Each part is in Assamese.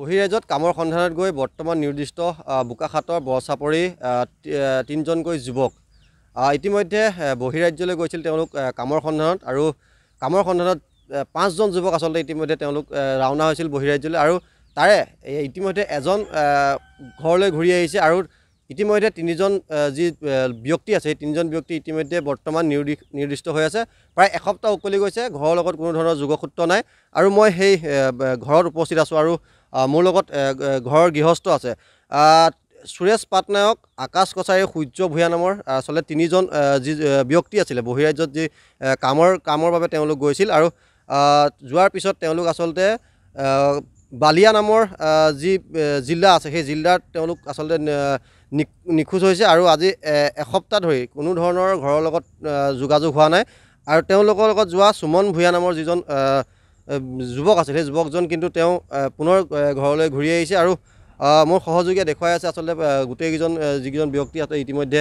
বহিৰাজ্যত কামৰ সন্ধানত গৈ বৰ্তমান নিৰ্দিষ্ট বোকাখাটৰ বৰচাপৰি তিনিজনকৈ যুৱক ইতিমধ্যে বহিৰাজ্যলৈ গৈছিল তেওঁলোক কামৰ সন্ধানত আৰু কামৰ সন্ধানত পাঁচজন যুৱক আচলতে ইতিমধ্যে তেওঁলোক ৰাওনা হৈছিল বহিৰাজ্যলৈ আৰু তাৰে ইতিমধ্যে এজন ঘৰলৈ ঘূৰি আহিছে আৰু ইতিমধ্যে তিনিজন যি ব্যক্তি আছে সেই তিনিজন ব্যক্তি ইতিমধ্যে বৰ্তমান নিৰ্দিষ্ট হৈ আছে প্ৰায় এসপ্তাহ উকলি গৈছে ঘৰৰ লগত কোনো ধৰণৰ যোগসূত্ৰ নাই আৰু মই সেই ঘৰত উপস্থিত আছোঁ আৰু মোৰ লগত ঘৰৰ গৃহস্থ আছে সুৰেশ পাটনায়ক আকাশ কছাৰী সূৰ্য ভূঞা নামৰ আচলতে তিনিজন যি ব্যক্তি আছিলে বহিৰাজ্যত যি কামৰ কামৰ বাবে তেওঁলোক গৈছিল আৰু যোৱাৰ পিছত তেওঁলোক আচলতে বালিয়া নামৰ যি জিলা আছে সেই জিলাত তেওঁলোক আচলতে নিখোজ হৈছে আৰু আজি এসপ্তাহ ধৰি কোনো ধৰণৰ ঘৰৰ লগত যোগাযোগ হোৱা নাই আৰু তেওঁলোকৰ লগত যোৱা সুমন ভূঞা নামৰ যিজন যুৱক আছিল সেই যুৱকজন কিন্তু তেওঁ পুনৰ ঘৰলৈ ঘূৰি আহিছে আৰু মোৰ সহযোগীয়ে দেখুৱাই আছে আচলতে গোটেইকেইজন যিকেইজন ব্যক্তি আছে ইতিমধ্যে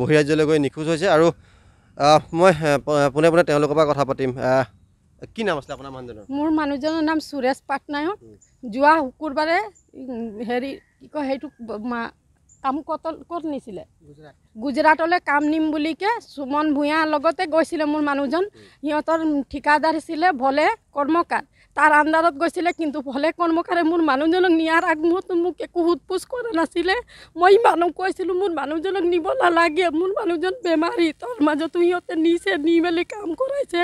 বহিৰাজ্যলৈ গৈ নিখোজ হৈছে আৰু মই পোনে পোনে তেওঁলোকৰ পৰা কথা পাতিম কি নাম আছিলে আপোনাৰ মানুহজনৰ মোৰ মানুহজনৰ নাম সুৰেশ পাটনায়ক যোৱা শুকুৰবাৰে হেৰি কি কয় সেইটো কাম কত ক'ত নিছিলে গুজৰাটলৈ কাম নিম বুলিকে সুমন ভূঞাৰ লগতে গৈছিলে মোৰ মানুহজন সিহঁতৰ ঠিকাদাৰ আছিলে ভলে কৰ্মকাৰ তাৰ আণ্ডাৰত গৈছিলে কিন্তু ভলে কৰ্মকাৰে মোৰ মানুহজনক নিয়াৰ আগ মুহূৰ্তত মোক একো সোধপোচ কৰা নাছিলে মই মানুহ কৈছিলোঁ মোৰ মানুহজনক নিব নালাগে মোৰ মানুহজন বেমাৰী তাৰ মাজতো সিহঁতে নিছে নি মেলি কাম কৰাইছে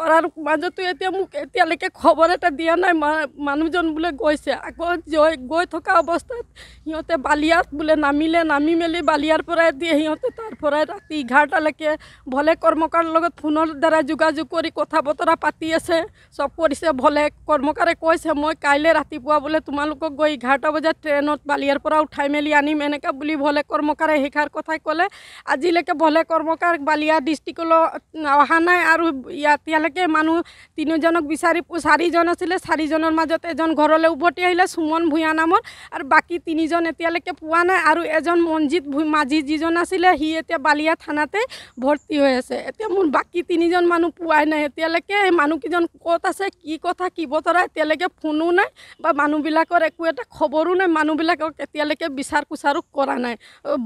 কৰাৰ মাজতো এতিয়া মোক এতিয়ালৈকে খবৰ এটা দিয়া নাই মা মানুহজন বোলে গৈছে আগত গৈ থকা অৱস্থাত সিহঁতে বালিয়াত বোলে নামিলে নামি মেলি বালিয়াৰ পৰাই দিয়ে সিহঁতে তাৰ পৰাই ৰাতি এঘাৰটালৈকে ভলে কৰ্মকাৰৰ লগত ফোনৰ দ্বাৰা যোগাযোগ কৰি কথা বতৰা পাতি আছে চব কৰিছে ভলে কৰ্মকাৰে কৈছে মই কাইলৈ ৰাতিপুৱা বোলে তোমালোকক গৈ এঘাৰটা বজাত ট্ৰেইনত বালিয়াৰ পৰা উঠাই মেলি আনিম এনেকৈ বুলি ভলে কৰ্মকাৰে সেইষাৰ কথাই ক'লে আজিলৈকে ভলে কৰ্মকাৰ বালিয়া ডিষ্ট্ৰিক্টলৈ অহা নাই আৰু এতিয়ালৈকে মানুহ তিনিজনক বিচাৰি চাৰিজন আছিলে চাৰিজনৰ মাজত এজন ঘৰলৈ উভতি আহিলে সুমন ভূঞা নামৰ আৰু বাকী তিনিজন এতিয়ালৈকে পোৱা নাই আৰু এজন মঞ্জিত মাঝি যিজন আছিলে সি এতিয়া বালিয়া থানাতে ভৰ্তি হৈ আছে এতিয়া মোৰ বাকী তিনিজন মানুহ পোৱাই নাই এতিয়ালৈকে মানুহকেইজন ক'ত আছে কি কথা কি শিৱতৰা এতিয়ালৈকে ফোনো নাই বা মানুহবিলাকৰ একো এটা খবৰো নাই মানুহবিলাকক এতিয়ালৈকে বিচাৰ কোচাৰো কৰা নাই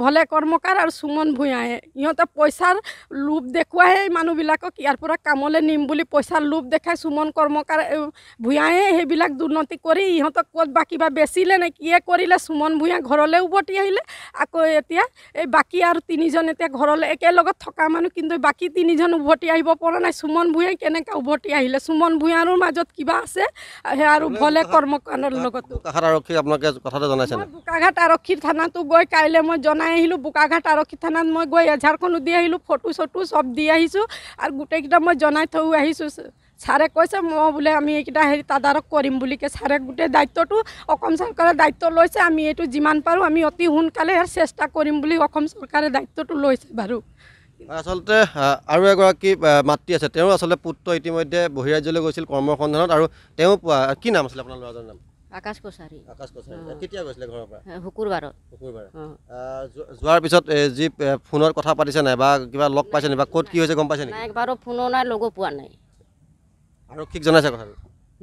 ভলে কৰ্মকাৰ আৰু সুমন ভূঞাই ইহঁতে পইচাৰ লোভ দেখুৱাই মানুহবিলাকক ইয়াৰ পৰা কামলৈ নিম বুলি পইচাৰ লোভ দেখাই সুমন কৰ্মকাৰ ভূঞাইহে সেইবিলাক দুৰ্নীতি কৰি ইহঁতক ক'ত বা কিবা বেচিলে নে কিয়ে কৰিলে সুমন ভূঞা ঘৰলৈ উভতি আহিলে আকৌ এতিয়া এই বাকী আৰু তিনিজন এতিয়া ঘৰলৈ একেলগত থকা মানুহ কিন্তু বাকী তিনিজন উভতি আহিব পৰা নাই সুমন ভূঞাই কেনেকৈ উভতি আহিলে সুমন ভূঞাৰো মাজত কিবা আছে আৰু ভলে কৰ্মকাণ্ডৰ লগত বোকাঘাট আৰক্ষী আপোনালোকে কথাটো জনাইছে বোকাঘাট আৰক্ষীৰ থানাটো গৈ কাইলৈ মই জনাই আহিলোঁ বোকাঘাট আৰক্ষী থানাত মই গৈ এজাৰখনো দি আহিলোঁ ফটো চটো চব দি আহিছোঁ আৰু গোটেইকেইটা মই জনাই থৈ আহিছোঁ ছাৰে কৈছে মই বোলে আমি এইকেইটা হেৰি তাদাৰক কৰিম বুলিকে ছাৰে গোটেই দায়িত্বটো অসম চৰকাৰে দায়িত্ব লৈছে আমি এইটো যিমান পাৰোঁ আমি অতি সোনকালে চেষ্টা কৰিম বুলি অসম চৰকাৰে দায়িত্বটো লৈছে বাৰু আচলতে আৰু এগৰাকী মাতৃ আছে তেওঁ আচলতে পুত্ৰ ইতিমধ্যে বহিৰাজ্যলৈ গৈছিল কৰ্মসন্ধানত আৰু তেওঁ কি নাম আছিলে আপোনাৰ ল'ৰাজনৰ নাম আকাশ কছাৰী আকাশ কছাৰী কেতিয়া গৈছিলে ঘৰৰ পৰা শুকুৰবাৰত শুকুৰবাৰত যোৱাৰ পিছত যি ফোনত কথা পাতিছে নাই বা কিবা লগ পাইছে নাই বা ক'ত কি হৈছে গম পাইছে নাই একবাৰো ফোনো নাই লগো পোৱা নাই আৰক্ষীক জনাইছে কথাটো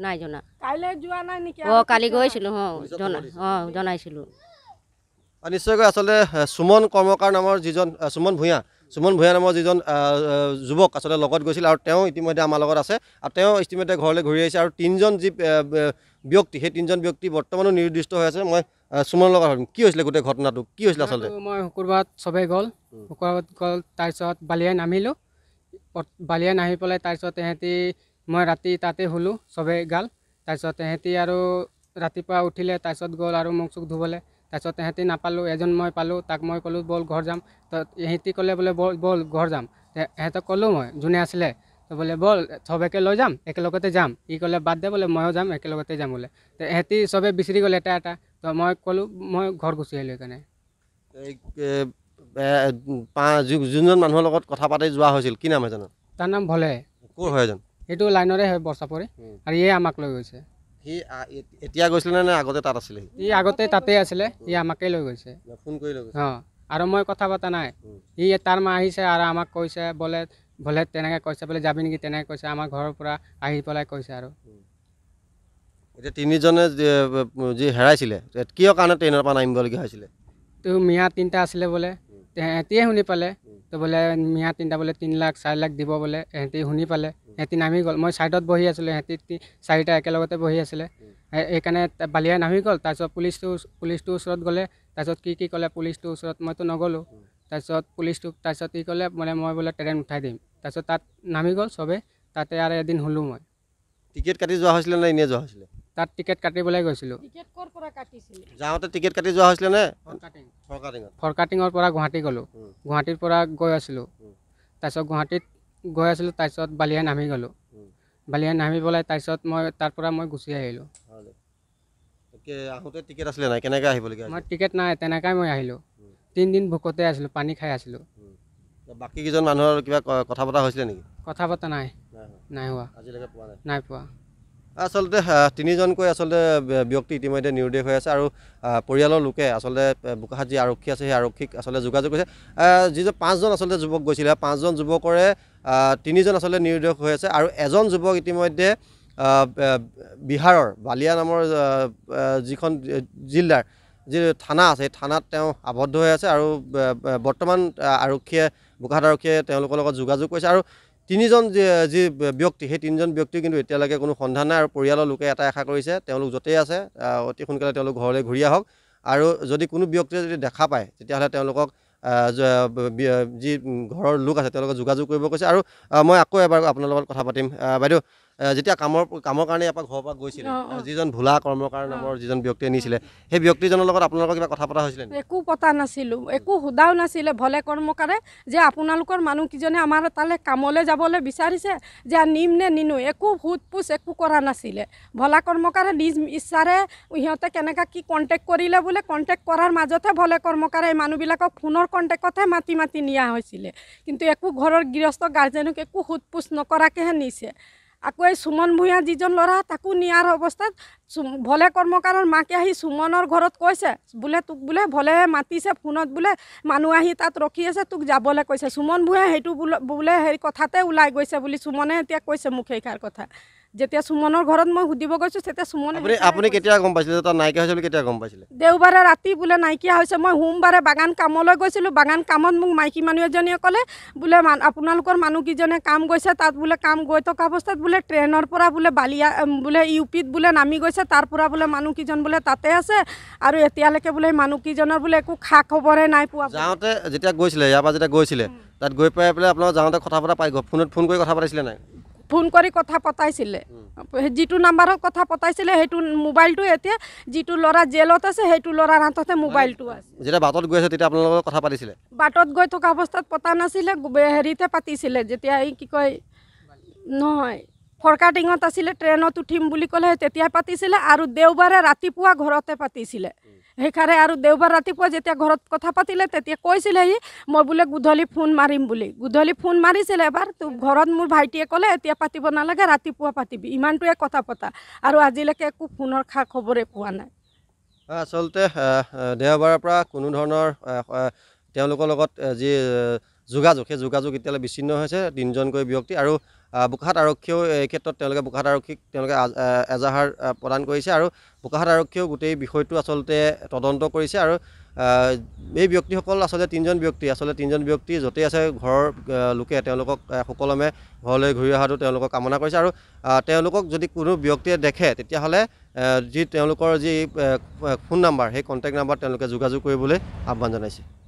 নাই জনা কাইলৈ যোৱা নাই নেকি অঁ কালি গৈছিলোঁ অঁ জনা অঁ জনাইছিলোঁ নিশ্চয়কৈ আচলতে সুমন কৰ্মকাৰ নামৰ যিজন সুমন ভূঞা সুমন ভূঞা নামৰ যিজন যুৱক আচলতে লগত গৈছিল আৰু তেওঁ ইতিমধ্যে আমাৰ লগত আছে আৰু তেওঁ ইতিমধ্যে ঘৰলৈ ঘূৰি আহিছে আৰু তিনিজন যি ব্যক্তি সেই তিনিজন ব্যক্তি বৰ্তমানো নিৰ্দিষ্ট হৈ আছে মই সুমনৰ লগত কি হৈছিলে গোটেই ঘটনাটো কি হৈছিলে আচলতে মই শুকুৰবাৰত চবেই গ'ল শুকুৰবাৰত গ'ল তাৰপিছত বালিয়াই নামিলোঁ বালিয়াই নামি পেলাই তাৰপিছত এহেঁতি মই ৰাতি তাতে শুলোঁ চবেই গাল তাৰপিছত এহেঁতি আৰু ৰাতিপুৱা উঠিলে তাৰপিছত গ'ল আৰু মোক চোক ধুবলৈ তাৰপিছত তেহেঁতি নাপালোঁ এজন মই পালোঁ তাক মই ক'লোঁ ব'ল ঘৰ যাম তো সিহঁতি ক'লে বোলে ব'ল ব'ল ঘৰ যাম সিহঁতক ক'লোঁ মই যোনে আছিলে তো বোলে ব'ল চবকে লৈ যাম একেলগতে যাম ই ক'লে বাদ দে বোলে ময়ো যাম একেলগতে যাম বোলে তো ইহঁতি চবে বিচাৰি গ'ল এটা এটা তো মই ক'লোঁ মই ঘৰ গুচি আহিলোঁ সেইকাৰণে যোনজন মানুহৰ লগত কথা পাতি যোৱা হৈছিল কি নাম জানো তাৰ নাম ভলে ক'ৰ হয় এজন এইটো লাইনৰে হয় বৰ্ষাপুৰি আৰু ইয়ে আমাক লৈ গৈছে সি এতিয়া গৈছিলে নে আগতে তাত আছিলে ই আগতে তাতে আছিলে ই আমাকে লৈ গৈছে ফোন কৰি লৈ গৈছে অঁ আৰু মই কথা পতা নাই ই তাৰ মা আহিছে আৰু আমাক কৈছে বোলে বোলে তেনেকৈ কৈছে বোলে যাবি নেকি তেনেকৈ কৈছে আমাৰ ঘৰৰ পৰা আহি পেলাই কৈছে আৰু এতিয়া তিনিজনে যি হেৰাইছিলে কিয় কাৰণে ট্ৰেইনৰ পৰা নামিবলগীয়া হৈছিলে তো মিয়া তিনিটা আছিলে বোলে এহেঁতিয়ে শুনি পালে তো বোলে মিয়া তিনিটা বোলে তিনি লাখ চাৰি লাখ দিব বোলে এহেঁতি শুনি পালে সিহঁতি নামি গ'ল মই ছাইডত বহি আছিলোঁ সিহঁতি চাৰিটা একেলগতে বহি আছিলে সেইকাৰণে বালিয়াই নামি গ'ল তাৰপিছত পুলিচটো পুলিচটোৰ ওচৰত গ'লে তাৰপিছত কি কি ক'লে পুলিচটোৰ ওচৰত মইতো নগ'লোঁ তাৰপিছত পুলিচটোক তাৰপিছত কি ক'লে মানে মই বোলে ট্ৰেইন উঠাই দিম তাৰপিছত তাত নামি গ'ল চবেই তাতে আৰু এদিন হ'লোঁ মই টিকেট কাটি যোৱা হৈছিলে নে এনেই যোৱা হৈছিলে তাত টিকেট কাটিবলৈ গৈছিলোঁ যাওঁতে টিকেট কাটি যোৱা হৈছিলে নে ফৰকাটিঙৰ পৰা গুৱাহাটী গ'লোঁ গুৱাহাটীৰ পৰা গৈ আছিলোঁ তাৰপিছত গুৱাহাটীত গৈ আছিলোঁ তাৰপিছত বালিয়া নামি গ'লোঁ বালিয়া নামি পেলাই তাৰপিছত মই তাৰ পৰা মই গুচি আহিলোঁ টিকেট নাই মই টিকেট নাই তেনেকৈ মই আহিলোঁ তিনিদিন ভোকতে আছিলোঁ পানী খাই আছিলোঁ বাকীকেইজন মানুহৰ কিবা কথা পতা হৈছিলে নেকি কথা পতা নাই নাই হোৱা নাই পোৱা আচলতে তিনিজনকৈ আচলতে ব্যক্তি ইতিমধ্যে নিৰুদ্দেশ হৈ আছে আৰু পৰিয়ালৰ লোকে আচলতে বোকাহাত যি আৰক্ষী আছে সেই আৰক্ষীক আচলতে যোগাযোগ কৰিছে যিজন পাঁচজন আচলতে যুৱক গৈছিলে পাঁচজন যুৱকৰে তিনিজন আচলতে নিৰুদ্দেশ হৈ আছে আৰু এজন যুৱক ইতিমধ্যে বিহাৰৰ বালিয়া নামৰ যিখন জিলাৰ যি থানা আছে সেই থানাত তেওঁ আবদ্ধ হৈ আছে আৰু বৰ্তমান আৰক্ষীয়ে বোকাহাট আৰক্ষীয়ে তেওঁলোকৰ লগত যোগাযোগ কৰিছে আৰু তিনিজন যি যি ব্যক্তি সেই তিনিজন ব্যক্তি কিন্তু এতিয়ালৈকে কোনো সন্ধান নাই আৰু পৰিয়ালৰ লোকে এটাই আশা কৰিছে তেওঁলোক য'তেই আছে অতি সোনকালে তেওঁলোক ঘৰলৈ ঘূৰি আহক আৰু যদি কোনো ব্যক্তিয়ে যদি দেখা পায় তেতিয়াহ'লে তেওঁলোকক যি ঘৰৰ লোক আছে তেওঁলোকে যোগাযোগ কৰিব কৈছে আৰু মই আকৌ এবাৰ আপোনাৰ লগত কথা পাতিম বাইদেউ যেতিয়া কামৰ কামৰ কাৰণে ইয়াৰ পৰা ঘৰৰ পৰা গৈছিলে যিজন ভোলা কৰ্মকাৰ নামৰ যিজন ব্যক্তিয়ে নিছিলে সেই ব্যক্তিজনৰ লগত আপোনালোকৰ কিবা কথা পতা হৈছিলে একো পতা নাছিলোঁ একো সোধাও নাছিলে ভলে কৰ্মকাৰে যে আপোনালোকৰ মানুহকেইজনে আমাৰ তালৈ কামলৈ যাবলৈ বিচাৰিছে যে নিম নে নিনো একো সোধ পোচ একো কৰা নাছিলে ভলা কৰ্মকাৰে নিজ ইচ্ছাৰে সিহঁতে কেনেকৈ কি কণ্টেক্ট কৰিলে বোলে কণ্টেক্ট কৰাৰ মাজতে ভলে কৰ্মকাৰে এই মানুহবিলাকক ফোনৰ কণ্টেক্টতহে মাতি মাতি নিয়া হৈছিলে কিন্তু একো ঘৰৰ গৃহস্থ গাৰ্জেনক একো সোধ পোচ নকৰাকৈহে নিছে আকৌ এই সুমন ভূঞা যিজন ল'ৰা তাকো নিয়াৰ অৱস্থাত ভলে কৰ্মকাৰৰ মাকে আহি সুমনৰ ঘৰত কৈছে বোলে তোক বোলে ভলে মাতিছে ফোনত বোলে মানুহ আহি তাত ৰখি আছে তোক যাবলৈ কৈছে সুমন ভূঞা সেইটো বোলে বোলে হেৰি কথাতে ওলাই গৈছে বুলি সুমনে এতিয়া কৈছে মোক সেইষাৰ কথা যেতিয়া সুমনৰ ঘৰত মই সুধিব গৈছো তেতিয়া সুমনে আপুনি কেতিয়া গম পাইছিলে তাৰ নাইকিয়া হৈছিল কেতিয়া গম পাইছিলে দেওবাৰে ৰাতি বোলে নাইকিয়া হৈছে মই সোমবাৰে বাগান কামলৈ গৈছিলোঁ বাগান কামত মোক মাইকী মানুহ এজনীয়ে ক'লে বোলে আপোনালোকৰ মানুহকেইজনে কাম গৈছে তাত বোলে কাম গৈ থকা অৱস্থাত বোলে ট্ৰেইনৰ পৰা বোলে বালিয়া বোলে ইউপিত বোলে নামি গৈছে তাৰ পৰা বোলে মানুহকেইজন বোলে তাতে আছে আৰু এতিয়ালৈকে বোলে মানুহকেইজনৰ বোলে একো খা খবৰে নাই পোৱা যাওঁতে যেতিয়া গৈছিলে ইয়াৰ পৰা যেতিয়া গৈছিলে তাত গৈ পাই পেলাই আপোনালোকে যাওঁতে কথা পতা পাই গ'ল ফোনত ফোন কৰি কথা পাতিছিলে নাই ফোন কৰি কথা পতাইছিলে যিটো নাম্বাৰত কথা পতাইছিলে সেইটো মোবাইলটো এতিয়া যিটো ল'ৰা জেলত আছে সেইটো ল'ৰাৰ হাততে মোবাইলটো আছে যেতিয়া বাটত গৈ আছে তেতিয়া আপোনালোকৰ কথা পাতিছিলে বাটত গৈ থকা অৱস্থাত পতা নাছিলে হেৰিতে পাতিছিলে যেতিয়া এই কি কয় নহয় ফৰকাটিঙত আছিলে ট্ৰেইনত উঠিম বুলি ক'লে তেতিয়া পাতিছিলে আৰু দেওবাৰে ৰাতিপুৱা ঘৰতে পাতিছিলে সেইকাৰণে আৰু দেওবাৰ ৰাতিপুৱা যেতিয়া ঘৰত কথা পাতিলে তেতিয়া কৈছিলে সি মই বোলে গধূলি ফোন মাৰিম বুলি গধূলি ফোন মাৰিছিলে এবাৰ তো ঘৰত মোৰ ভাইটিয়ে ক'লে এতিয়া পাতিব নালাগে ৰাতিপুৱা পাতিবি ইমানটোৱে কথা পতা আৰু আজিলৈকে একো ফোনৰ খা খবৰে পোৱা নাই আচলতে দেওবাৰৰ পৰা কোনো ধৰণৰ তেওঁলোকৰ লগত যি যোগাযোগ সেই যোগাযোগ এতিয়ালৈ বিচ্ছিন্ন হৈছে তিনিজনকৈ ব্যক্তি আৰু বোকাহাট আৰক্ষীয়েও এই ক্ষেত্ৰত তেওঁলোকে বোকাহাট আৰক্ষীক তেওঁলোকে এজাহাৰ প্ৰদান কৰিছে আৰু বোকাহাট আৰক্ষীয়েও গোটেই বিষয়টো আচলতে তদন্ত কৰিছে আৰু এই ব্যক্তিসকল আচলতে তিনিজন ব্যক্তি আচলতে তিনিজন ব্যক্তি য'তেই আছে ঘৰৰ লোকে তেওঁলোকক সুকলমে ঘৰলৈ ঘূৰি অহাটো তেওঁলোকক কামনা কৰিছে আৰু তেওঁলোকক যদি কোনো ব্যক্তিয়ে দেখে তেতিয়াহ'লে যি তেওঁলোকৰ যি ফোন নাম্বাৰ সেই কণ্টেক্ট নাম্বাৰ তেওঁলোকে যোগাযোগ কৰিবলৈ আহ্বান জনাইছে